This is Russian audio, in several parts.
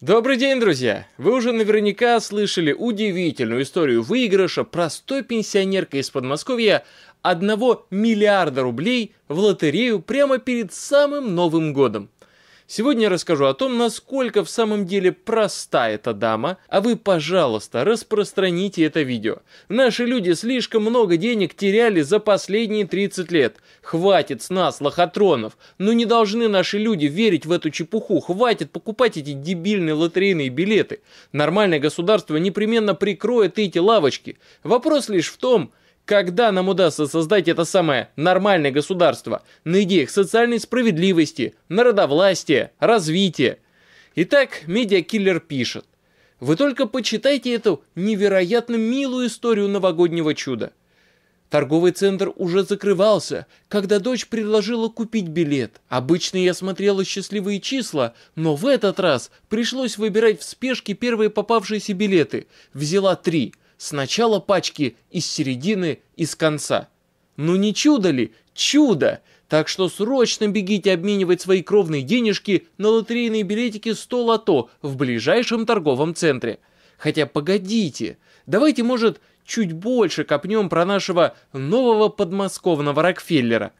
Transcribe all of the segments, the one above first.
Добрый день, друзья! Вы уже наверняка слышали удивительную историю выигрыша простой пенсионеркой из Подмосковья 1 миллиарда рублей в лотерею прямо перед самым Новым годом. Сегодня я расскажу о том, насколько в самом деле проста эта дама, а вы, пожалуйста, распространите это видео. Наши люди слишком много денег теряли за последние 30 лет. Хватит с нас, лохотронов. Но ну не должны наши люди верить в эту чепуху. Хватит покупать эти дебильные лотерейные билеты. Нормальное государство непременно прикроет эти лавочки. Вопрос лишь в том, когда нам удастся создать это самое нормальное государство на идеях социальной справедливости, народовластия, развития? Итак, медиакиллер пишет. Вы только почитайте эту невероятно милую историю новогоднего чуда. Торговый центр уже закрывался, когда дочь предложила купить билет. Обычно я смотрела счастливые числа, но в этот раз пришлось выбирать в спешке первые попавшиеся билеты. Взяла три – Сначала пачки из середины, из конца. Ну не чудо ли? Чудо! Так что срочно бегите обменивать свои кровные денежки на лотерейные билетики 100 лото в ближайшем торговом центре. Хотя погодите, давайте, может, чуть больше копнем про нашего нового подмосковного Рокфеллера.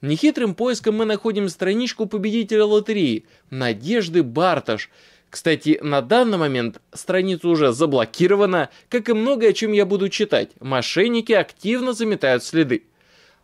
Нехитрым поиском мы находим страничку победителя лотереи, Надежды Барташ – кстати, на данный момент страница уже заблокирована, как и многое, о чем я буду читать. Мошенники активно заметают следы.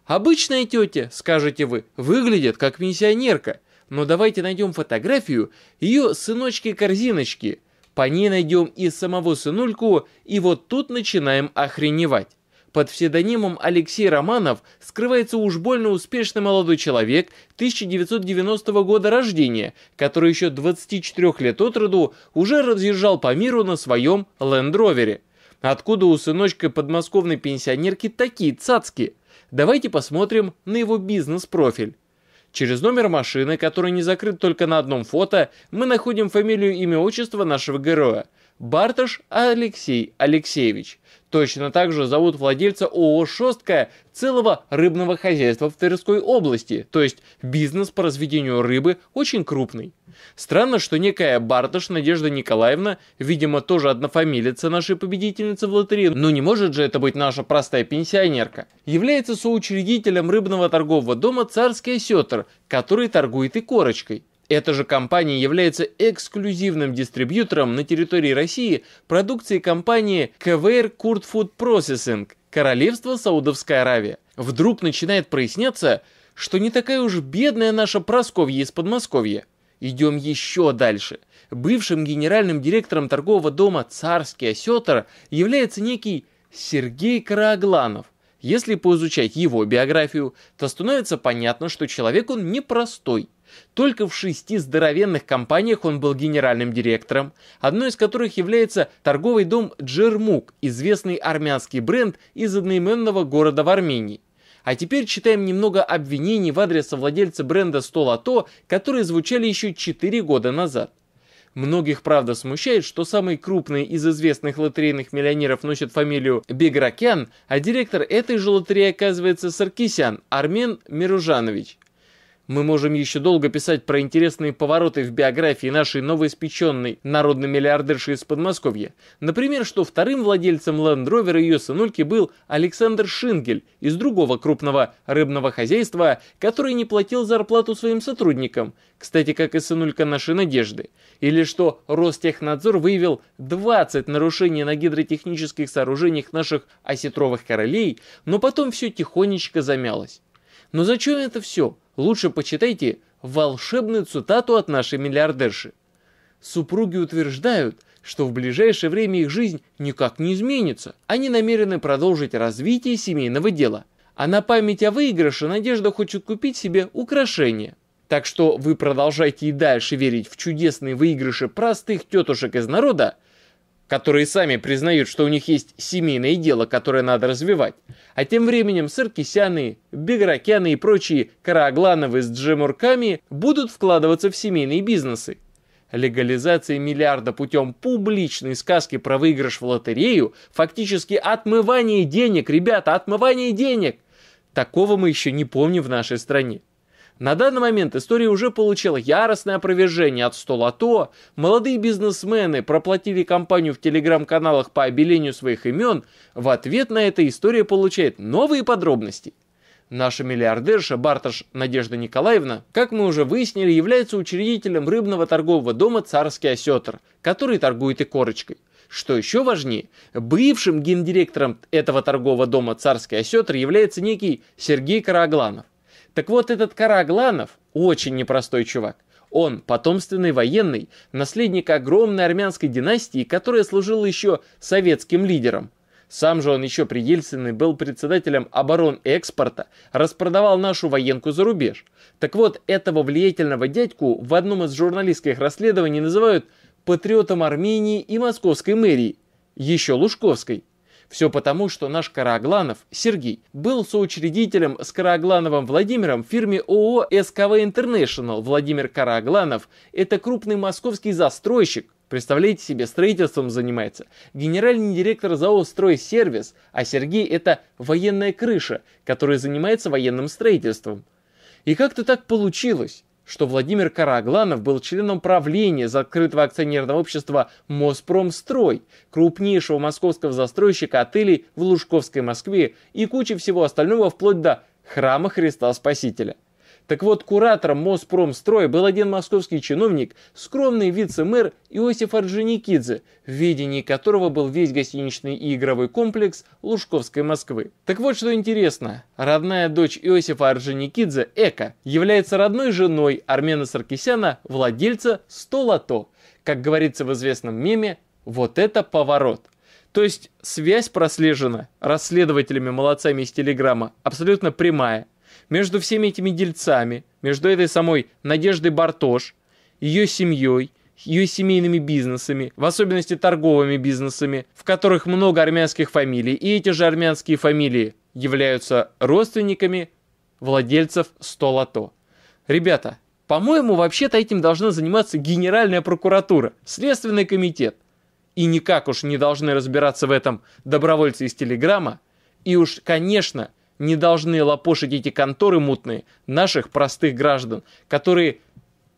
Обычная тетя, скажете вы, выглядит как пенсионерка. Но давайте найдем фотографию ее сыночки-корзиночки. По ней найдем и самого сынульку, и вот тут начинаем охреневать. Под псевдонимом Алексей Романов скрывается уж больно успешный молодой человек 1990 года рождения, который еще 24 лет от роду уже разъезжал по миру на своем лендровере. Откуда у сыночка подмосковной пенсионерки такие цацки? Давайте посмотрим на его бизнес-профиль. Через номер машины, который не закрыт только на одном фото, мы находим фамилию, имя, отчество нашего героя – Бартыш Алексей Алексеевич. Точно так же зовут владельца ООО «Шосткая» целого рыбного хозяйства в Тверской области, то есть бизнес по разведению рыбы очень крупный. Странно, что некая Бартыш Надежда Николаевна, видимо, тоже однофамилица нашей победительницы в лотерею, но не может же это быть наша простая пенсионерка, является соучредителем рыбного торгового дома «Царский осетр», который торгует и корочкой. Эта же компания является эксклюзивным дистрибьютором на территории России продукции компании KVR Kurt Food Processing Королевство Саудовской Аравии. Вдруг начинает проясняться, что не такая уж бедная наша Просковья из Подмосковья. Идем еще дальше. Бывшим генеральным директором торгового дома «Царский осетр» является некий Сергей Карагланов. Если поизучать его биографию, то становится понятно, что человек он непростой. Только в шести здоровенных компаниях он был генеральным директором, одной из которых является торговый дом «Джермук», известный армянский бренд из одноименного города в Армении. А теперь читаем немного обвинений в адрес владельца бренда «Столото», которые звучали еще 4 года назад. Многих, правда, смущает, что самый крупный из известных лотерейных миллионеров носит фамилию Бегракян, а директор этой же лотереи оказывается Саркисян Армен Миружанович. Мы можем еще долго писать про интересные повороты в биографии нашей новоиспеченной народной миллиардерши из Подмосковья. Например, что вторым владельцем Land Rover ее сынульки был Александр Шингель из другого крупного рыбного хозяйства, который не платил зарплату своим сотрудникам, кстати, как и сынулька нашей Надежды. Или что Ростехнадзор выявил 20 нарушений на гидротехнических сооружениях наших осетровых королей, но потом все тихонечко замялось. Но зачем это все? Лучше почитайте волшебную цитату от нашей миллиардерши. Супруги утверждают, что в ближайшее время их жизнь никак не изменится. Они намерены продолжить развитие семейного дела. А на память о выигрыше Надежда хочет купить себе украшение. Так что вы продолжайте и дальше верить в чудесные выигрыши простых тетушек из народа – которые сами признают, что у них есть семейное дело, которое надо развивать. А тем временем Саркисяны, Бегракяны и прочие караоглановы с Джемурками будут вкладываться в семейные бизнесы. Легализация миллиарда путем публичной сказки про выигрыш в лотерею – фактически отмывание денег, ребята, отмывание денег! Такого мы еще не помним в нашей стране. На данный момент история уже получила яростное опровержение от Столото. А молодые бизнесмены проплатили компанию в телеграм-каналах по обелению своих имен. В ответ на это история получает новые подробности. Наша миллиардерша Барташ Надежда Николаевна, как мы уже выяснили, является учредителем рыбного торгового дома «Царский осетр», который торгует и корочкой. Что еще важнее, бывшим гендиректором этого торгового дома «Царский осетр» является некий Сергей Карагланов. Так вот, этот Карагланов очень непростой чувак. Он потомственный военный, наследник огромной армянской династии, которая служила еще советским лидером. Сам же он еще при Ельцине был председателем оборон экспорта, распродавал нашу военку за рубеж. Так вот, этого влиятельного дядьку в одном из журналистских расследований называют патриотом Армении и московской мэрии, еще Лужковской. Все потому, что наш Карагланов, Сергей, был соучредителем с Караглановым Владимиром в фирме ООО «СКВ Интернешнл». Владимир Карагланов – это крупный московский застройщик, Представляете себе, строительством занимается. Генеральный директор ЗАО «Стройсервис», а Сергей – это военная крыша, которая занимается военным строительством. И как-то так получилось что Владимир Карагланов был членом правления закрытого акционерного общества «Моспромстрой», крупнейшего московского застройщика отелей в Лужковской Москве и кучи всего остального вплоть до Храма Христа Спасителя – так вот, куратором Моспромстроя был один московский чиновник, скромный вице-мэр Иосиф Орджоникидзе, в видении которого был весь гостиничный и игровой комплекс Лужковской Москвы. Так вот, что интересно. Родная дочь Иосифа Орджоникидзе, Эка, является родной женой Армена Саркисяна, владельца 100 лото. Как говорится в известном меме, вот это поворот. То есть связь прослежена расследователями-молодцами из Телеграма абсолютно прямая между всеми этими дельцами, между этой самой Надеждой Бартош, ее семьей, ее семейными бизнесами, в особенности торговыми бизнесами, в которых много армянских фамилий, и эти же армянские фамилии являются родственниками владельцев Столото. Ребята, по-моему, вообще-то этим должна заниматься Генеральная прокуратура, Следственный комитет. И никак уж не должны разбираться в этом добровольцы из Телеграма. И уж, конечно, не должны лопошить эти конторы мутные наших простых граждан, которые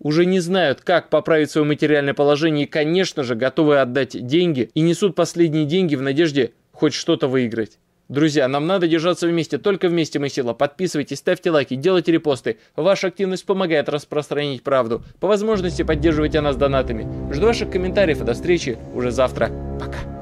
уже не знают, как поправить свое материальное положение и, конечно же, готовы отдать деньги и несут последние деньги в надежде хоть что-то выиграть. Друзья, нам надо держаться вместе, только вместе мы сила. Подписывайтесь, ставьте лайки, делайте репосты. Ваша активность помогает распространить правду. По возможности поддерживайте нас донатами. Жду ваших комментариев и до встречи уже завтра. Пока.